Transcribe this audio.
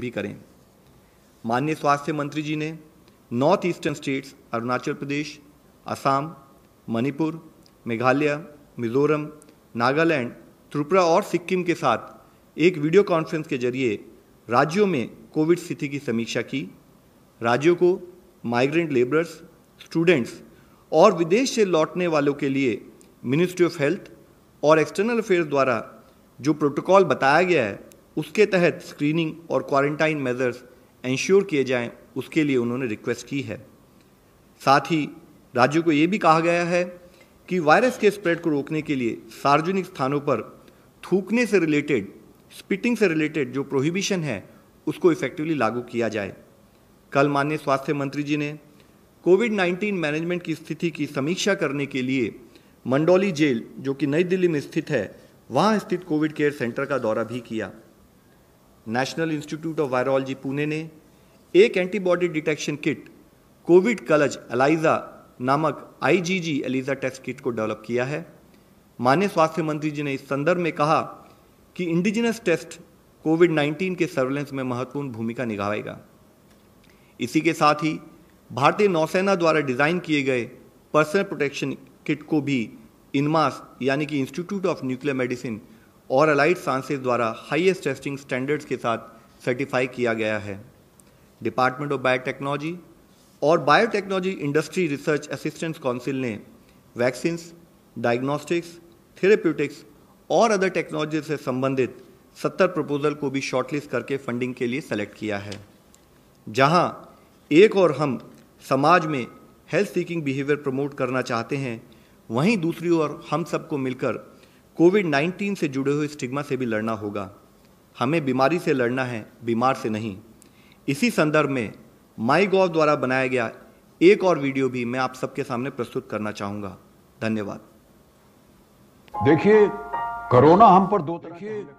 भी करें माननीय स्वास्थ्य मंत्री जी ने north eastern states Arunachal Pradesh Assam Manipur Meghalaya Mizoram Nagaland Tripura और सिक्किम के साथ एक वीडियो कॉन्फ्रेंस के जरिए राज्यों में कोविड स्थिति की समीक्षा की राज्यों को माइग्रेंट लेबरर्स स्टूडेंट्स और विदेश से लौटने वालों के लिए मिनिस्ट्री ऑफ हेल्थ और एक्सटर्नल अफेयर्स द्वारा जो प्रोटोकॉल बताया गया है उसके तहत स्क्रीनिंग और क्वारंटाइन मेजर्स इंश्योर किए जाएं उसके लिए उन्होंने रिक्वेस्ट की है साथ ही राज्यों को ये भी कहा गया है कि वायरस के स्प्रेड को रोकने के लिए सार्वजनिक स्थानों पर थूकने से रिलेटेड स्पिटिंग से रिलेटेड जो प्रोहिबिशन है उसको इफेक्टिवली लागू किया जाए कल माननीय स्वास्थ्य मंत्री जी ने कोविड 19 मैनेजमेंट की स्थिति की समीक्षा करने के लिए मंडोली जेल जो कि नई दिल्ली में स्थित है वहाँ स्थित कोविड केयर सेंटर का दौरा भी किया national institute of virology Pune ने एक एंटीबॉडी डिटेक्शन किट कोविड कलज एलाइजा नामक आईजीजी एलिजा टेस्ट किट को डेवलप किया है माननीय स्वास्थ्य मंत्री जी ने इस संदर्भ में कहा कि इंडिजिनस टेस्ट कोविड 19 के सर्वेलेंस में महत्वपूर्ण भूमिका निभाएगा इसी के साथ ही भारतीय नौसेना द्वारा डिज़ाइन किए गए पर्सनल प्रोटेक्शन किट को भी इनमास यानी कि इंस्टीट्यूट ऑफ न्यूक्लियर मेडिसिन और अलाइड सांसेस द्वारा हाईएस्ट टेस्टिंग स्टैंडर्ड्स के साथ सर्टिफाई किया गया है डिपार्टमेंट ऑफ बायोटेक्नोलॉजी और biotechnology industry research assistance council ने वैक्सीन्स डायग्नोस्टिक्स थेरेप्यूटिक्स और अदर टेक्नोलॉजी से संबंधित 70 प्रपोजल को भी शॉर्टलिस्ट करके फंडिंग के लिए सेलेक्ट किया है जहां एक और हम समाज में हेल्थ सीकिंग बिहेवियर प्रमोट करना चाहते हैं वहीं दूसरी ओर हम सबको मिलकर कोविड 19 से जुड़े हुए स्टिग्मा से भी लड़ना होगा हमें बीमारी से लड़ना है बीमार से नहीं इसी संदर्भ में माई गॉव द्वारा बनाया गया एक और वीडियो भी मैं आप सबके सामने प्रस्तुत करना चाहूंगा धन्यवाद देखिए कोरोना हम पर दो तरह